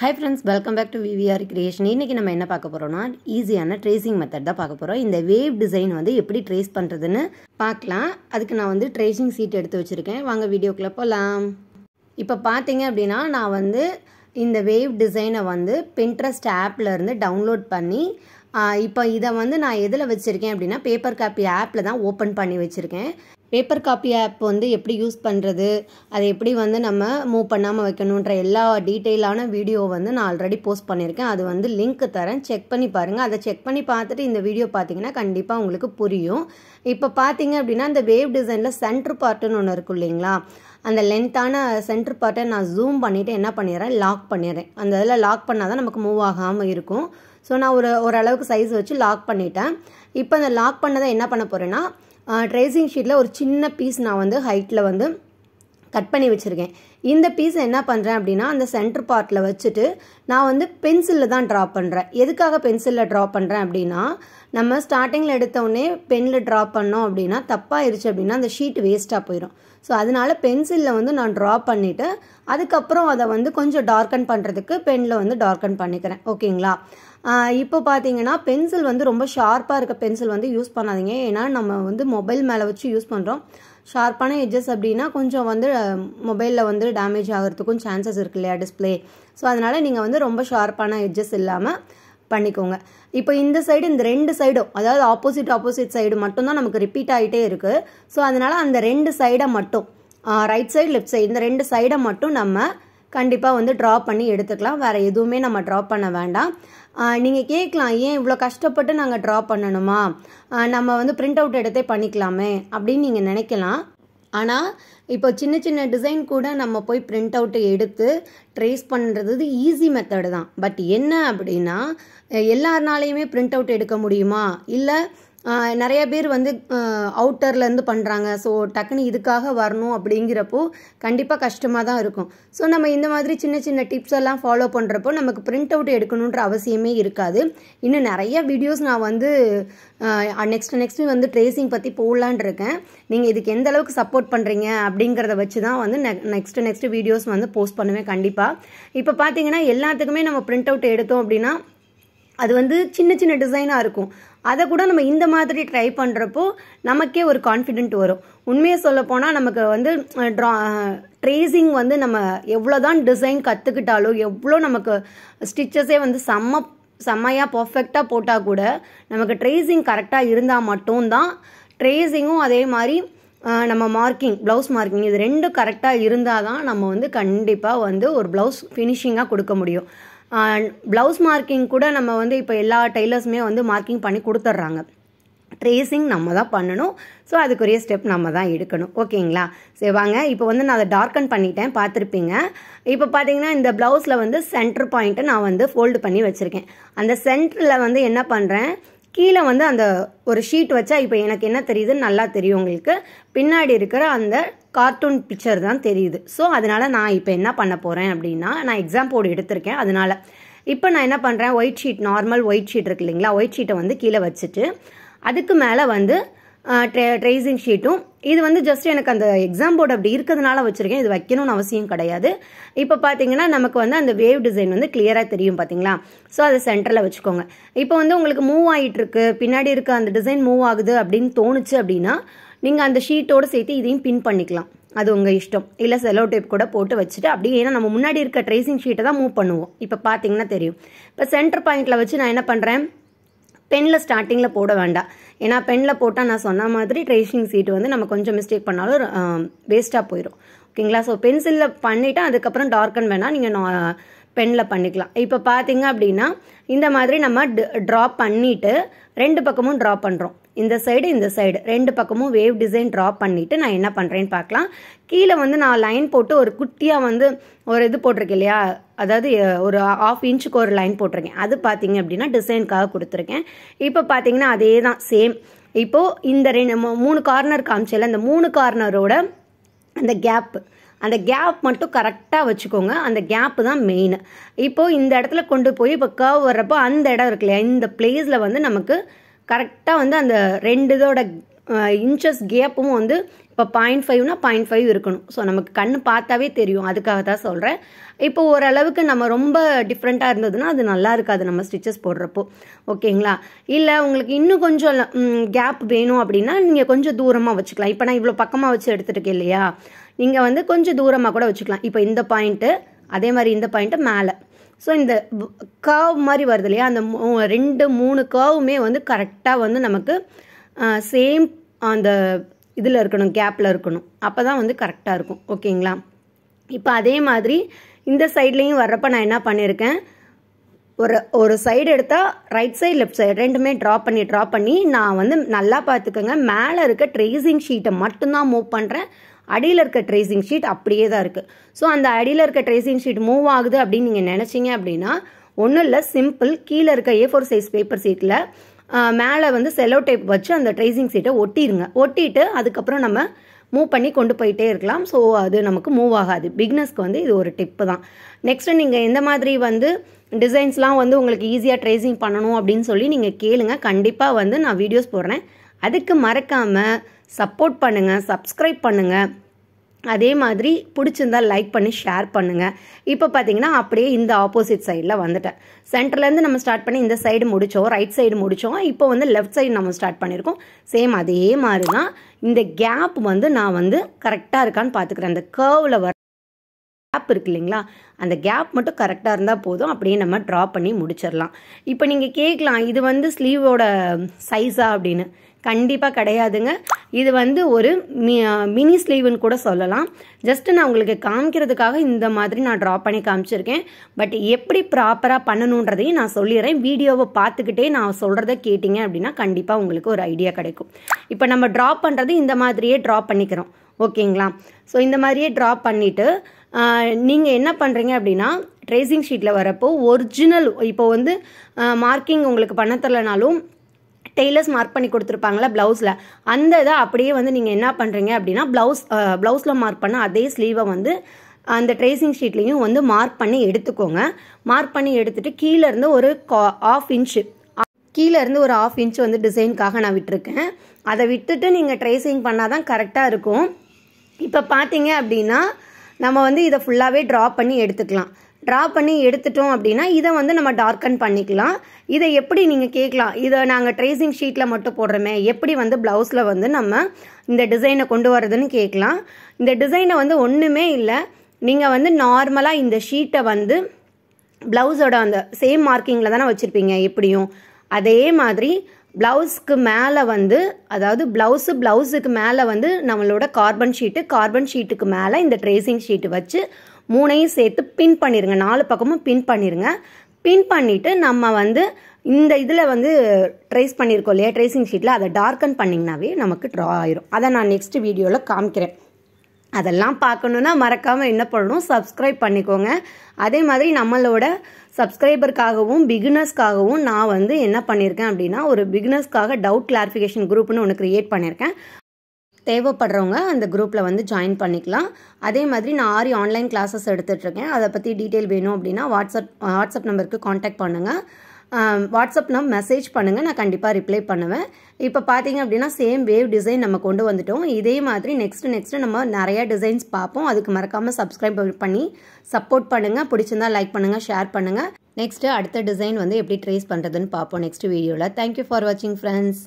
high friends welcome back to VVR creation இன்றைக்கி நம்ம என்ன பார்க்க போகிறோம்னா ஈஸியான ட்ரேசிங் மெத்தட் தான் பார்க்க போகிறோம் இந்த வேவ் டிசைன் வந்து எப்படி ட்ரேஸ் பண்ணுறதுன்னு பார்க்கலாம் அதுக்கு நான் வந்து ட்ரேசிங் சீட் எடுத்து வச்சுருக்கேன் வாங்க வீடியோக்குள்ளே போகலாம் இப்போ பார்த்தீங்க அப்படின்னா நான் வந்து இந்த வேவ் டிசைனை வந்து பின்ட்ரஸ்ட் ஆப்லேருந்து டவுன்லோட் பண்ணி இப்போ இதை வந்து நான் எதில் வச்சுருக்கேன் அப்படின்னா பேப்பர் காப்பி ஆப்பில் தான் ஓப்பன் பண்ணி வச்சுருக்கேன் பேப்பர் காப்பி ஆப் வந்து எப்படி யூஸ் பண்ணுறது அதை எப்படி வந்து நம்ம மூவ் பண்ணாமல் வைக்கணுன்ற எல்லா டீட்டெயிலான வீடியோ வந்து நான் ஆல்ரெடி போஸ்ட் பண்ணியிருக்கேன் அது வந்து லிங்க் தரேன் செக் பண்ணி பாருங்கள் அதை செக் பண்ணி பார்த்துட்டு இந்த வீடியோ பார்த்தீங்கன்னா கண்டிப்பாக உங்களுக்கு புரியும் இப்போ பார்த்தீங்க அப்படின்னா இந்த வேவ் டிசைனில் சென்ட்ரு பார்ட்டுன்னு ஒன்று இருக்கும் இல்லைங்களா அந்த லென்த்தான சென்ட்ரு பார்ட்டை நான் ஜூம் பண்ணிவிட்டு என்ன பண்ணிடுறேன் லாக் பண்ணிடுறேன் அந்த இதில் லாக் பண்ணால் தான் நமக்கு மூவ் ஆகாமல் இருக்கும் ஸோ நான் ஒரு ஓரளவுக்கு சைஸ் வச்சு லாக் பண்ணிட்டேன் இப்போ அந்த லாக் பண்ணதை என்ன பண்ண போகிறேன்னா ட்ரேசிங் ஷீட்டில் ஒரு சின்ன பீஸ் நான் வந்து ஹைட்டில் வந்து கட் பண்ணி வச்சுருக்கேன் இந்த பீஸை என்ன பண்ணுறேன் அப்படின்னா அந்த சென்டர் பார்ட்டில் வச்சுட்டு நான் வந்து பென்சிலில் தான் ட்ரா பண்ணுறேன் எதுக்காக பென்சிலில் ட்ரா பண்ணுறேன் அப்படின்னா நம்ம ஸ்டார்டிங்கில் எடுத்தோடனே பெனில் ட்ரா பண்ணோம் அப்படின்னா தப்பாயிருச்சு அப்படின்னா அந்த ஷீட் வேஸ்ட்டாக போயிடும் ஸோ அதனால் பென்சிலில் வந்து நான் ட்ரா பண்ணிவிட்டு அதுக்கப்புறம் அதை வந்து கொஞ்சம் டார்க்கன் பண்ணுறதுக்கு பெனில் வந்து டார்க்கன் பண்ணிக்கிறேன் ஓகேங்களா இப்போ பார்த்தீங்கன்னா பென்சில் வந்து ரொம்ப ஷார்ப்பாக இருக்க பென்சில் வந்து யூஸ் பண்ணாதீங்க ஏன்னா நம்ம வந்து மொபைல் மேலே வச்சு யூஸ் பண்ணுறோம் ஷார்ப்பான எட்ஜஸ் அப்படின்னா கொஞ்சம் வந்து மொபைலில் வந்து டேமேஜ் ஆகிறதுக்கும் சான்சஸ் இருக்கு இல்லையா டிஸ்பிளே ஸோ அதனால் நீங்கள் வந்து ரொம்ப ஷார்ப்பான எட்ஜஸ் இல்லாமல் பண்ணிக்கோங்க இப்போ இந்த சைடு இந்த ரெண்டு சைடும் அதாவது ஆப்போசிட் ஆப்போசிட் சைடு மட்டும்தான் நமக்கு ரிப்பீட் ஆகிட்டே இருக்குது ஸோ அதனால் அந்த ரெண்டு சைடை மட்டும் ரைட் சைடு லெஃப்ட் சைடு இந்த ரெண்டு சைடை மட்டும் நம்ம கண்டிப்பாக வந்து ட்ரா பண்ணி எடுத்துக்கலாம் வேறு எதுவுமே நம்ம ட்ரா பண்ண வேண்டாம் நீங்கள் கேட்கலாம் ஏன் இவ்வளோ கஷ்டப்பட்டு நாங்கள் ட்ரா பண்ணணுமா நம்ம வந்து பிரிண்ட் அவுட் எடுத்தே பண்ணிக்கலாமே அப்படின்னு நீங்கள் நினைக்கலாம் ஆனால் இப்போ சின்ன சின்ன டிசைன் கூட நம்ம போய் பிரிண்ட் அவுட்டை எடுத்து ட்ரேஸ் பண்ணுறது ஈஸி மெத்தடு தான் பட் என்ன அப்படின்னா எல்லாருனாலையுமே பிரிண்ட் அவுட் எடுக்க முடியுமா இல்லை நிறைய பேர் வந்து அவுட்டர்லேருந்து பண்ணுறாங்க ஸோ டக்குன்னு இதுக்காக வரணும் அப்படிங்கிறப்போ கண்டிப்பாக கஷ்டமாக தான் இருக்கும் ஸோ நம்ம இந்த மாதிரி சின்ன சின்ன டிப்ஸ் எல்லாம் ஃபாலோ பண்ணுறப்போ நமக்கு பிரிண்ட் அவுட் எடுக்கணுன்ற அவசியமே இருக்காது இன்னும் நிறைய வீடியோஸ் நான் வந்து நெக்ஸ்ட் நெக்ஸ்ட் வந்து ட்ரேசிங் பற்றி போடலான் இருக்கேன் நீங்கள் இதுக்கு எந்த அளவுக்கு சப்போர்ட் பண்ணுறீங்க அப்படிங்கிறத வச்சு தான் வந்து நெக்ஸ்ட் நெக்ஸ்ட் வீடியோஸ் வந்து போஸ்ட் பண்ணுவேன் கண்டிப்பாக இப்போ பார்த்தீங்கன்னா எல்லாத்துக்குமே நம்ம பிரிண்ட் அவுட் எடுத்தோம் அப்படின்னா அது வந்து சின்ன சின்ன டிசைனாக இருக்கும் அதை கூட நம்ம இந்த மாதிரி ட்ரை பண்ணுறப்போ நமக்கே ஒரு கான்ஃபிடென்ட் வரும் உண்மையை சொல்லப்போனால் நமக்கு வந்து ட்ரா ட்ரேசிங் வந்து நம்ம எவ்வளோ தான் டிசைன் கற்றுக்கிட்டாலும் எவ்வளோ நமக்கு ஸ்டிச்சஸே வந்து செம்ம செம்மையாக பர்ஃபெக்டாக போட்டால் கூட நமக்கு ட்ரேசிங் கரெக்டாக இருந்தால் மட்டும்தான் ட்ரேசிங்கும் அதே மாதிரி நம்ம மார்க்கிங் ப்ளவுஸ் மார்க்கிங் இது ரெண்டும் கரெக்டாக இருந்தால் தான் நம்ம வந்து கண்டிப்பாக வந்து ஒரு ப்ளவுஸ் ஃபினிஷிங்காக கொடுக்க முடியும் ப்ளவுஸ் மார்க்கிங் கூட நம்ம வந்து இப்போ எல்லா டைலர்ஸுமே வந்து மார்க்கிங் பண்ணி கொடுத்துட்றாங்க ட்ரேசிங் நம்ம தான் பண்ணணும் ஸோ அதுக்குரிய ஸ்டெப் நம்ம தான் எடுக்கணும் ஓகேங்களா சரி வாங்க இப்போ வந்து நான் அதை டார்க்கன் பண்ணிட்டேன் பார்த்துருப்பீங்க இப்போ பார்த்தீங்கன்னா இந்த ப்ளவுஸில் வந்து சென்டர் பாயிண்ட்டை நான் வந்து ஃபோல்டு பண்ணி வச்சுருக்கேன் அந்த சென்டரில் வந்து என்ன பண்ணுறேன் கீழே வந்து அந்த ஒரு ஷீட் வச்சா இப்போ எனக்கு என்ன தெரியுதுன்னு நல்லா தெரியும் உங்களுக்கு பின்னாடி இருக்கிற அந்த கார்ட்டூன் பிக்சர் தான் தெரியுது ஸோ அதனால் நான் இப்போ என்ன பண்ண போகிறேன் அப்படின்னா நான் எக்ஸாம் போர்டு எடுத்திருக்கேன் அதனால் இப்போ நான் என்ன பண்ணுறேன் white sheet normal white sheet இருக்கு இல்லைங்களா ஒயிட் ஷீட்டை வந்து கீழே வச்சுட்டு அதுக்கு மேலே வந்து ட்ரே ட்ரேசிங் ஷீட்டும் இது வந்து ஜஸ்ட் எனக்கு அந்த எக்ஸாம் போர்டு அப்படி இருக்கிறதுனால வச்சுருக்கேன் இது வைக்கணும்னு அவசியம் கிடையாது இப்போ பார்த்தீங்கன்னா நமக்கு வந்து அந்த வேவ் டிசைன் வந்து கிளியராக தெரியும் பார்த்தீங்களா ஸோ அதை சென்டரில் வச்சுக்கோங்க இப்போ வந்து உங்களுக்கு மூவ் ஆகிட்டு இருக்கு பின்னாடி இருக்க அந்த டிசைன் மூவ் ஆகுது அப்படின்னு தோணுச்சு அப்படின்னா நீங்கள் அந்த ஷீட்டோடு சேர்த்து இதையும் பின் பண்ணிக்கலாம் அது உங்கள் இஷ்டம் இல்லை செலோ டேப் கூட போட்டு வச்சுட்டு அப்படியே ஏன்னா நம்ம முன்னாடி இருக்க ட்ரேசிங் ஷீட்டை தான் மூவ் பண்ணுவோம் இப்போ பார்த்தீங்கன்னா தெரியும் இப்போ சென்டர் பாயிண்ட்டில் வச்சு நான் என்ன பண்ணுறேன் பெனில் ஸ்டார்டிங்கில் போட வேண்டாம் ஏன்னா பெனில் போட்டால் நான் சொன்ன மாதிரி ட்ரேசிங் சீட்டு வந்து நம்ம கொஞ்சம் மிஸ்டேக் பண்ணாலும் வேஸ்ட்டாக போயிடும் ஓகேங்களா ஸோ பென்சிலில் பண்ணிவிட்டு அதுக்கப்புறம் டார்க்கன் வேணால் நீங்கள் நான் பெனில் பண்ணிக்கலாம் இப்போ பார்த்தீங்க அப்படின்னா இந்த மாதிரி நம்ம ட்ரா பண்ணிவிட்டு ரெண்டு பக்கமும் ட்ரா பண்ணுறோம் இந்த சைடு இந்த சைடு ரெண்டு பக்கமும் வேவ் டிசைன் ட்ரா பண்ணிவிட்டு நான் என்ன பண்ணுறேன்னு பார்க்கலாம் கீழே வந்து நான் லைன் போட்டு ஒரு குட்டியாக வந்து ஒரு இது போட்டிருக்கேன் இல்லையா அதாவது ஒரு ஆஃப் இன்ச்சுக்கு ஒரு லைன் போட்டிருக்கேன் அது பார்த்தீங்க அப்படின்னா டிசைனுக்காக கொடுத்துருக்கேன் இப்போ பார்த்தீங்கன்னா அதே தான் சேம் இப்போது இந்த ரெண்டு மூணு கார்னர் காமிச்சல அந்த மூணு கார்னரோட அந்த கேப்பு அந்த கேப் மட்டும் கரெக்டாக வச்சுக்கோங்க அந்த கேப்பு தான் மெயின் இப்போது இந்த இடத்துல கொண்டு போய் இப்போ கர்வ் வர்றப்போ அந்த இடம் இருக்கு இல்லையா இந்த பிளேஸில் வந்து நமக்கு கரெக்டாக வந்து அந்த ரெண்டு இதோட இன்ச்சஸ் கேப்பும் வந்து இப்போ பாயிண்ட் ஃபைவ்னா பாயிண்ட் ஃபைவ் இருக்கணும் ஸோ நமக்கு கண் பார்த்தாவே தெரியும் அதுக்காக தான் சொல்கிறேன் இப்போ ஓரளவுக்கு நம்ம ரொம்ப டிஃப்ரெண்ட்டாக இருந்ததுன்னா அது நல்லா இருக்காது நம்ம ஸ்டிச்சஸ் போடுறப்போ ஓகேங்களா இல்லை உங்களுக்கு இன்னும் கொஞ்சம் கேப் வேணும் அப்படின்னா நீங்கள் கொஞ்சம் தூரமாக வச்சுக்கலாம் இப்போ நான் இவ்வளோ பக்கமாக வச்சு எடுத்துருக்கேன் இல்லையா நீங்கள் வந்து கொஞ்சம் தூரமாக கூட வச்சுக்கலாம் இப்போ இந்த பாயிண்ட்டு அதே மாதிரி இந்த பாயிண்ட்டு மேலே ஸோ இந்த கர்வ் மாதிரி வருது இல்லையா அந்த ரெண்டு மூணு கர்வுமே வந்து கரெக்டாக வந்து நமக்கு சேம் அந்த இதில் இருக்கணும் கேப்பில் இருக்கணும் அப்போ தான் வந்து கரெக்டாக இருக்கும் ஓகேங்களா இப்போ அதே மாதிரி இந்த சைட்லேயும் வர்றப்ப நான் என்ன பண்ணியிருக்கேன் ஒரு ஒரு சைடு எடுத்தால் ரைட் சைடு லெஃப்ட் சைடு ரெண்டுமே ட்ரா பண்ணி ட்ரா பண்ணி நான் வந்து நல்லா பார்த்துக்கோங்க மேலே இருக்க ட்ரேசிங் ஷீட்டை மட்டும்தான் மூவ் பண்ணுறேன் அடியில் இருக்க ட்ரேசிங் ஷீட் அப்படியே தான் இருக்குது ஸோ அந்த அடியில் இருக்க ட்ரேசிங் ஷீட் மூவ் ஆகுது அப்படின்னு நீங்கள் நினச்சிங்க அப்படின்னா ஒன்றும் இல்லை சிம்பிள் கீழே இருக்க ஏ ஃபோர் சைஸ் பேப்பர் சீட்டில் மேலே வந்து செலோ டைப் வச்சு அந்த ட்ரேசிங் சீட்டை ஒட்டிடுங்க ஒட்டிட்டு அதுக்கப்புறம் நம்ம மூவ் பண்ணி கொண்டு போயிட்டே இருக்கலாம் ஸோ அது நமக்கு மூவ் ஆகாது பிக்னஸ்க்கு வந்து இது ஒரு டிப்பு தான் நெக்ஸ்ட்டு நீங்கள் எந்த மாதிரி வந்து டிசைன்ஸ்லாம் வந்து உங்களுக்கு ஈஸியாக ட்ரேசிங் பண்ணணும் அப்படின்னு சொல்லி நீங்கள் கேளுங்க கண்டிப்பாக வந்து நான் வீடியோஸ் போடுறேன் அதுக்கு மறக்காமல் சப்போர்ட் பண்ணுங்கள் சப்ஸ்கிரைப் பண்ணுங்கள் அதே மாதிரி பிடிச்சிருந்தால் லைக் பண்ணி ஷேர் பண்ணுங்கள் இப்போ பார்த்தீங்கன்னா அப்படியே இந்த ஆப்போசிட் சைடில் வந்துட்டேன் சென்டர்லேருந்து நம்ம ஸ்டார்ட் பண்ணி இந்த சைடு முடித்தோம் ரைட் சைடு முடித்தோம் இப்போ வந்து லெஃப்ட் சைடு நம்ம ஸ்டார்ட் பண்ணியிருக்கோம் சேம் அதே மாதிரி தான் இந்த கேப் வந்து நான் வந்து கரெக்டாக இருக்கான்னு பார்த்துக்கிறேன் அந்த கேர்வில் வர கேப் இருக்கு இல்லைங்களா அந்த கேப் மட்டும் கரெக்டாக இருந்தால் போதும் அப்படியே நம்ம ட்ரா பண்ணி முடிச்சிடலாம் இப்போ நீங்கள் கேட்கலாம் இது வந்து ஸ்லீவோட சைஸா அப்படின்னு கண்டிப்பாக கிடையாதுங்க இது வந்து ஒரு மினி ஸ்லீவ்னு கூட சொல்லலாம் ஜஸ்ட்டு நான் உங்களுக்கு காமிக்கிறதுக்காக இந்த மாதிரி நான் ட்ரா பண்ணி காமிச்சிருக்கேன் பட் எப்படி ப்ராப்பராக பண்ணணுன்றதையும் நான் சொல்லிடுறேன் வீடியோவை பார்த்துக்கிட்டே நான் சொல்கிறத கேட்டிங்க அப்படின்னா கண்டிப்பாக உங்களுக்கு ஒரு ஐடியா கிடைக்கும் இப்போ நம்ம ட்ரா பண்ணுறது இந்த மாதிரியே ட்ரா பண்ணிக்கிறோம் ஓகேங்களா ஸோ இந்த மாதிரியே ட்ரா பண்ணிவிட்டு நீங்கள் என்ன பண்ணுறீங்க அப்படின்னா ட்ரேசிங் ஷீட்டில் வரப்போ ஒரிஜினல் இப்போ வந்து மார்க்கிங் உங்களுக்கு பண்ண தெரிலனாலும் டெய்லர்ஸ் மார்க் பண்ணி கொடுத்துருப்பாங்களா ப்ளவுஸில் அந்த இதை அப்படியே வந்து நீங்கள் என்ன பண்ணுறீங்க அப்படின்னா ப்ளவுஸ் ப்ளவுஸில் மார்க் பண்ண அதே ஸ்லீவை வந்து அந்த ட்ரேசிங் ஷீட்லேயும் வந்து மார்க் பண்ணி எடுத்துக்கோங்க மார்க் பண்ணி எடுத்துகிட்டு கீழேருந்து ஒரு கா ஆஃப் இன்ச்சு கீழேருந்து ஒரு ஆஃப் இன்ச் வந்து டிசைனுக்காக நான் விட்டுருக்கேன் அதை விட்டுட்டு நீங்கள் ட்ரேசிங் பண்ணால் தான் கரெக்டாக இருக்கும் இப்போ பார்த்தீங்க அப்படின்னா நம்ம வந்து இதை ஃபுல்லாகவே ட்ரா பண்ணி எடுத்துக்கலாம் ட்ரா பண்ணி எடுத்துட்டோம் அப்படின்னா இதை வந்து நம்ம டார்க்கன் பண்ணிக்கலாம் இதை எப்படி நீங்கள் கேட்கலாம் இதை நாங்கள் ட்ரேசிங் ஷீட்டில் மட்டும் போடுறோமே எப்படி வந்து ப்ளவுஸில் வந்து நம்ம இந்த டிசைனை கொண்டு வரதுன்னு கேட்கலாம் இந்த டிசைனை வந்து ஒன்றுமே இல்லை நீங்கள் வந்து நார்மலாக இந்த ஷீட்டை வந்து ப்ளவுஸோட அந்த சேம் மார்க்கிங்கில் தானே வச்சுருப்பீங்க எப்படியும் அதே மாதிரி ப்ளவுஸ்க்கு மேலே வந்து அதாவது ப்ளவுஸு ப்ளவுஸுக்கு மேலே வந்து நம்மளோட கார்பன் ஷீட்டு கார்பன் ஷீட்டுக்கு மேலே இந்த ட்ரேசிங் ஷீட்டு வச்சு மூணையும் சேர்த்து பின் பண்ணிடுங்க நாலு பக்கமும் பின் பண்ணிடுங்க பின் பண்ணிவிட்டு நம்ம வந்து இந்த இதில் வந்து ட்ரேஸ் பண்ணியிருக்கோம் இல்லையா ட்ரேசிங் ஷீட்டில் அதை டார்க்கன் பண்ணிங்கனாவே நமக்கு ட்ரா ஆயிரும் அதை நான் நெக்ஸ்ட் வீடியோவில் காமிக்கிறேன் அதெல்லாம் பார்க்கணுன்னா மறக்காமல் என்ன பண்ணணும் சப்ஸ்கிரைப் பண்ணிக்கோங்க அதே மாதிரி நம்மளோட சப்ஸ்கிரைபருக்காகவும் பிகினர்ஸ்க்காகவும் நான் வந்து என்ன பண்ணியிருக்கேன் அப்படின்னா ஒரு பிகினர்ஸ்க்காக டவுட் கிளாரிஃபிகேஷன் குரூப்னு ஒன்று க்ரியேட் பண்ணியிருக்கேன் தேவைப்படுறவங்க அந்த குரூப்பில் வந்து ஜாயின் பண்ணிக்கலாம் அதே மாதிரி நான் ஆரி ஆன்லைன் கிளாஸஸ் எடுத்துகிட்ருக்கேன் அதை பற்றி டீட்டெயில் வேணும் அப்படின்னா வாட்ஸ்அப் வாட்ஸ்அப் நம்பருக்கு காண்டாக்ட் பண்ணுங்கள் வாட்ஸ்அப் நம்பர் மெசேஜ் பண்ணுங்கள் நான் கண்டிப்பாக ரிப்ளை பண்ணுவேன் இப்போ பார்த்தீங்க அப்படின்னா சேம் வேவ் டிசைன் நம்ம கொண்டு வந்துட்டோம் இதே மாதிரி நெக்ஸ்ட்டு நெக்ஸ்ட்டு நம்ம நிறையா டிசைன்ஸ் பார்ப்போம் அதுக்கு மறக்காமல் சப்ஸ்கிரைப் பண்ணி சப்போர்ட் பண்ணுங்கள் பிடிச்சிருந்தா லைக் பண்ணுங்கள் ஷேர் பண்ணுங்கள் நெக்ஸ்ட்டு அடுத்த டிசைன் வந்து எப்படி ட்ரேஸ் பண்ணுறதுன்னு பார்ப்போம் நெக்ஸ்ட் வீடியோவில் தேங்க்யூ ஃபார் வாட்சிங் ஃப்ரெண்ட்ஸ்